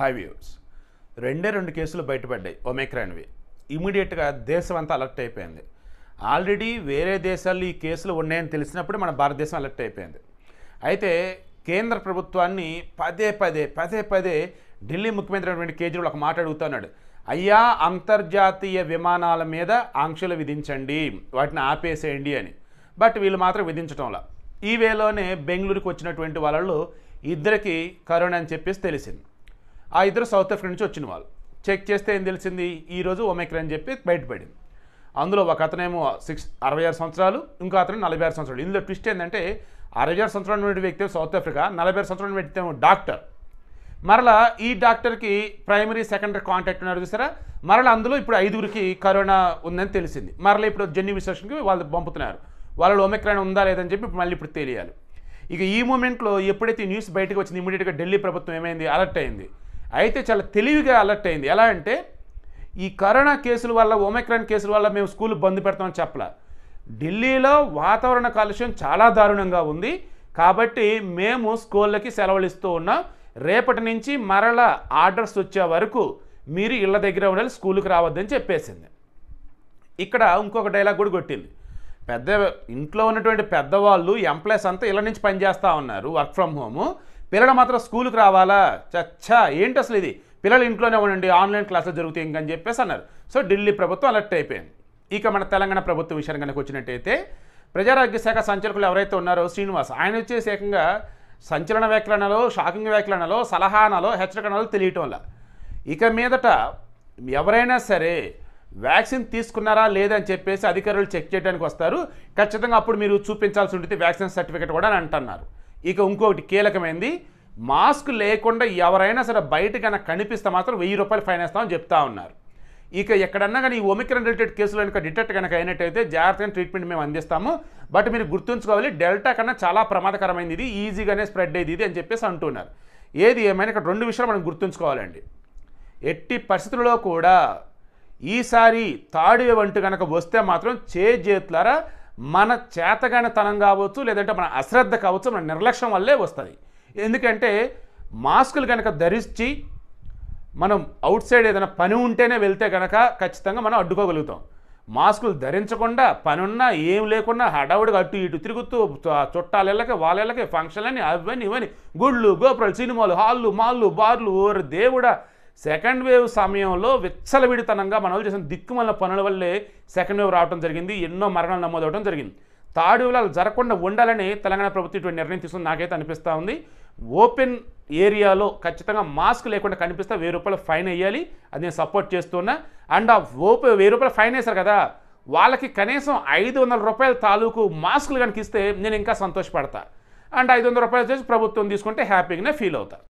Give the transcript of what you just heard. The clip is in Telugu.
హై వ్యూస్ రెండే రెండు కేసులు బయటపడ్డాయి ఒమేక్రాన్వి ఇమీడియట్గా దేశం అంతా అలర్ట్ అయిపోయింది ఆల్రెడీ వేరే దేశాల్లో ఈ కేసులు ఉన్నాయని తెలిసినప్పుడు మన భారతదేశం అలర్ట్ అయిపోయింది అయితే కేంద్ర ప్రభుత్వాన్ని పదే పదే పదే పదే ఢిల్లీ ముఖ్యమంత్రి అయినటువంటి కేజ్రీవాల్ ఒక మాట అడుగుతున్నాడు అయ్యా అంతర్జాతీయ విమానాల మీద ఆంక్షలు విధించండి వాటిని ఆపేసేయండి అని బట్ వీళ్ళు మాత్రం విధించడంలా ఈ వేలోనే బెంగళూరుకు వచ్చినటువంటి వాళ్ళు ఇద్దరికి కరోనా అని చెప్పేసి తెలిసింది ఆ ఇద్దరు సౌత్ ఆఫ్రికా నుంచి వచ్చిన వాళ్ళు చెక్ చేస్తే ఏం తెలిసింది ఈరోజు ఒమేక్రా అని చెప్పి బయటపడింది అందులో ఒక అతనేమో సిక్స్ అరవై ఆరు సంవత్సరాలు ఇంకో అతను నలభై ఆరు సంవత్సరాలు ఇందులో ట్విస్ట్ ఏంటంటే అరవై ఆరు సంవత్సరాలు వ్యక్తి సౌత్ ఆఫ్రికా నలభై ఆరు సంవత్సరాలు వ్యక్తి డాక్టర్ మరలా ఈ డాక్టర్కి ప్రైమరీ సెకండరీ కాంటాక్ట్ ఉన్నారు చూసారా మరలా అందులో ఇప్పుడు ఐదుగురికి కరోనా ఉందని తెలిసింది మరలా ఇప్పుడు జన్యు విశ్లేషణకి వాళ్ళు పంపుతున్నారు వాళ్ళు ఒమెక్రాన్ ఉందా లేదని చెప్పి మళ్ళీ ఇప్పుడు తెలియాలి ఇక ఈ మూమెంట్లో ఎప్పుడైతే న్యూస్ బయటకు వచ్చింది ఇమీడియట్గా ఢిల్లీ ప్రభుత్వం ఏమైంది అలర్ట్ అయింది అయితే చాలా తెలివిగా అలర్ట్ అయింది ఎలా అంటే ఈ కరోనా కేసుల వల్ల ఓమైక్రాన్ కేసుల వల్ల మేము స్కూల్ బంద్ పెడతామని చెప్పలా ఢిల్లీలో వాతావరణ కాలుష్యం చాలా దారుణంగా ఉంది కాబట్టి మేము స్కూళ్ళకి సెలవులు ఇస్తూ ఉన్నాం రేపటి నుంచి మరల ఆర్డర్స్ వచ్చే వరకు మీరు ఇళ్ళ దగ్గర ఉండాలి స్కూల్కి రావద్దని చెప్పేసింది ఇక్కడ ఇంకొక డైలాగ్ కూడా కొట్టింది పెద్ద ఇంట్లో ఉన్నటువంటి పెద్దవాళ్ళు ఎంప్లాయీస్ అంతా ఇళ్ళ నుంచి పనిచేస్తూ ఉన్నారు వర్క్ ఫ్రమ్ హోము పిల్లలు మాత్రం స్కూల్కి రావాలా చచ్చా ఏంటి అసలు ఇది పిల్లలు ఇంట్లోనే ఉండండి ఆన్లైన్ క్లాసులు జరుగుతాయి ఇంకని చెప్పేసి అన్నారు సో ఢిల్లీ ప్రభుత్వం అలర్ట్ అయిపోయింది ఇక మన తెలంగాణ ప్రభుత్వం విషయాన్ని కనుక వచ్చినట్టయితే ప్రజారోగ్య శాఖ సంచలకులు ఎవరైతే ఉన్నారో శ్రీనివాస్ ఆయన వచ్చేసి ఏకంగా సంచలన వ్యాఖ్యలనలో షాకింగ్ వ్యాఖ్యలనలో సలహానలో హెచ్చరికనలో తెలియటం వల్ల ఇక మీదట ఎవరైనా సరే వ్యాక్సిన్ తీసుకున్నారా లేదని చెప్పేసి అధికారులు చెక్ చేయడానికి వస్తారు ఖచ్చితంగా అప్పుడు మీరు చూపించాల్సి ఉంటుంది వ్యాక్సిన్ సర్టిఫికేట్ కూడా అని అంటున్నారు ఇక ఇంకొకటి కీలకమైంది మాస్క్ లేకుండా ఎవరైనా సరే బయట కనుక కనిపిస్తే మాత్రం వెయ్యి రూపాయలు ఫైన్ వేస్తామని చెప్తా ఉన్నారు ఇక ఎక్కడన్నా కానీ ఈ ఒమిక్రాన్ రిలేటెడ్ కేసులు కనుక డిటెక్ట్ కనుక అయినట్టయితే జాగ్రత్తగా ట్రీట్మెంట్ మేము అందిస్తాము బట్ మీరు గుర్తుంచుకోవాలి డెల్టా కన్నా చాలా ప్రమాదకరమైనది ఇది ఈజీగానే స్ప్రెడ్ అయ్యేది ఇది అని చెప్పేసి అంటున్నారు ఏది ఏమైనా ఇక్కడ రెండు విషయాలు మనం గుర్తుంచుకోవాలండి ఎట్టి పరిస్థితుల్లో కూడా ఈసారి తాడు వేవ్ కనుక వస్తే మాత్రం చేతులారా మన చేతగానితనం కావచ్చు లేదంటే మన అశ్రద్ధ కావచ్చు మన నిర్లక్ష్యం వల్లే వస్తుంది ఎందుకంటే మాస్కులు కనుక ధరించి మనం అవుట్ సైడ్ ఏదైనా పని ఉంటేనే వెళ్తే కనుక ఖచ్చితంగా మనం అడ్డుకోగలుగుతాం మాస్కులు ధరించకుండా పనున్నా ఏం లేకుండా హడావుడిగా అటు ఇటు తిరుగుతూ చుట్టాలకి వాళ్ళెళ్ళకి ఫంక్షన్లని అవన్నీ ఇవన్నీ గుళ్ళు గోపురాలు సినిమాలు హాళ్ళు మాళ్ళు బార్లు ఓరు దేవుడా సెకండ్ వేవ్ సమయంలో విచ్చలవిడితనంగా మనం చేసిన దిక్కుమల పనుల వల్లే సెకండ్ వేవ్ రావడం జరిగింది ఎన్నో మరణాలు నమోదవడం జరిగింది తాడు వేవ్ జరగకుండా ఉండాలని తెలంగాణ ప్రభుత్వం ఇటువంటి నిర్ణయం తీసుకుని నాకైతే అనిపిస్తూ ఉంది ఓపెన్ ఏరియాలో ఖచ్చితంగా మాస్క్ లేకుండా కనిపిస్తే వెయ్యి రూపాయలు ఫైన్ వేయాలి అది నేను సపోర్ట్ చేస్తున్నా అండ్ ఆ ఓపెన్ వెయ్యి రూపాయలు ఫైన్ వేశారు కదా వాళ్ళకి కనీసం ఐదు వందల రూపాయల తాలూకు మాస్కులు కనుక ఇస్తే నేను ఇంకా సంతోషపడతా అండ్ ఐదు వందల రూపాయలు చేసి ప్రభుత్వం తీసుకుంటే హ్యాపీగానే ఫీల్ అవుతా